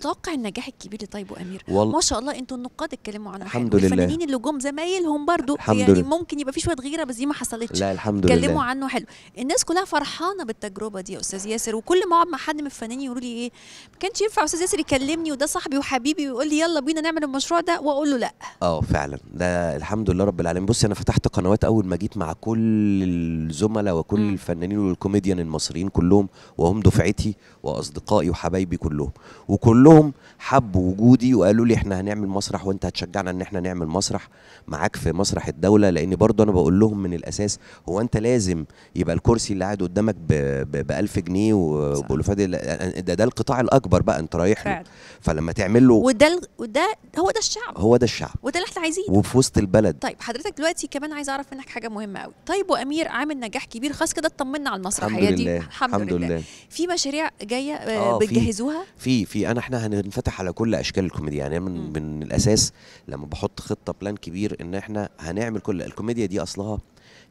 توقع النجاح الكبير طيب وامير وال... ما شاء الله انتوا النقاد اتكلموا عن الحمد لله الفنانين اللي جم زمايلهم برضو الحمد يعني لله. ممكن يبقى في شويه غيره بس دي ما حصلتش لا الحمد لله اتكلموا عنه حلو الناس كلها فرحانه بالتجربه دي يا استاذ ياسر وكل ما اقعد مع حد من الفنانين يقولوا لي ايه ما كانش ينفع استاذ ياسر يكلمني وده صاحبي وحبيبي ويقول لي يلا بينا نعمل المشروع ده واقول له لا اه فعلا ده الحمد لله رب العالمين بصي انا فتحت قنوات اول ما جيت مع كل الزملاء وكل م. الفنانين والكوميديان المصريين كلهم وهم دفعتي واصدقائي وحبايبي كلهم وكلهم كلهم حبوا وجودي وقالوا لي احنا هنعمل مسرح وانت هتشجعنا ان احنا نعمل مسرح معاك في مسرح الدوله لان برضو انا بقول لهم من الاساس هو انت لازم يبقى الكرسي اللي قاعد قدامك ب 1000 جنيه وبولوفات ده ده القطاع الاكبر بقى انت رايح له فلما تعمل له وده وده هو ده الشعب هو ده الشعب وده اللي احنا عايزينه وفي وسط البلد طيب حضرتك دلوقتي كمان عايز اعرف منك حاجه مهمه قوي طيب وامير عامل نجاح كبير خلاص كده اطمنا على المسرحيه دي الحمد, الحمد لله. لله في مشاريع جايه آه، آه، بتجهزوها في في انا احنا هننفتح على كل اشكال الكوميديا يعني من من الاساس لما بحط خطه بلان كبير ان احنا هنعمل كل الكوميديا دي اصلها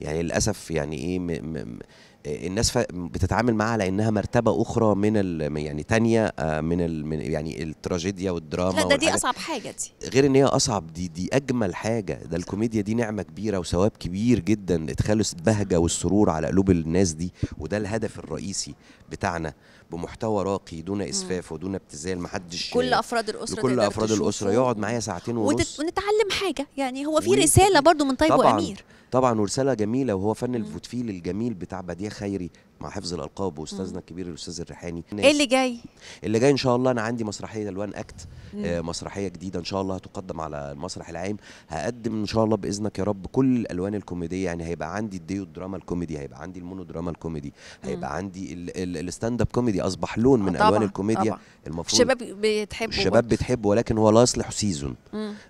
يعني للاسف يعني ايه م م الناس بتتعامل معاها على انها مرتبه اخرى من ال يعني تانية آه، من, ال من يعني التراجيديا والدراما لا ده دي اصعب حاجه دي غير ان هي اصعب دي دي اجمل حاجه ده الكوميديا دي نعمه كبيره وثواب كبير جدا ادخال البهجه والسرور على قلوب الناس دي وده الهدف الرئيسي بتاعنا بمحتوى راقي دون اسفاف ودون ابتذال محدش كل افراد الاسره كل افراد الاسره يقعد معايا ساعتين ونص ونتعلم حاجه يعني هو في رساله برضو من طيب وامير طبعا ورساله جميله وهو فن الفوتفيل الجميل بتاع بديع خيري مع حفظ الالقاب واستاذنا الكبير الاستاذ الريحاني ايه اللي جاي اللي جاي ان شاء الله انا عندي مسرحيه الوان اكت آه، مسرحيه جديده ان شاء الله هتقدم على المسرح العام هقدم ان شاء الله باذنك يا رب كل الالوان الكوميديه يعني هيبقى عندي الديو دراما الكوميدي هيبقى عندي المونو دراما الكوميدي هيبقى عندي الستاند اب كوميدي اصبح لون من الوان الكوميديا المفروض الشباب بتحبه الشباب بتحبه ولكن هو لا يصلح سيزون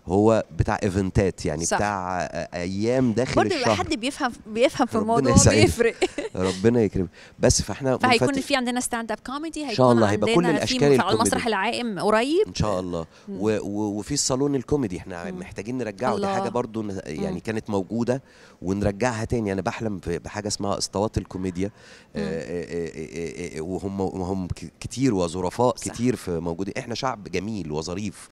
هو بتاع ايفنتات يعني صح. بتاع ايام داخل برضو الشهر حد بيفهم بيفهم في الموضوع بيفرق ربنا يكرمك بس فاحنا فهيكون في عندنا ستاند اب كوميدي هيكون ان شاء الله هيبقى كل الاشكال على المسرح العائم قريب ان شاء الله الله و و وفي الصالون الكوميدي احنا مم. محتاجين نرجعه الله. دي حاجه برضو يعني مم. كانت موجوده ونرجعها تاني انا بحلم بحاجه اسمها اسطوات الكوميديا آه، آه، آه، وهم هم كتير وظرفاء كتير في موجودين احنا شعب جميل وظريف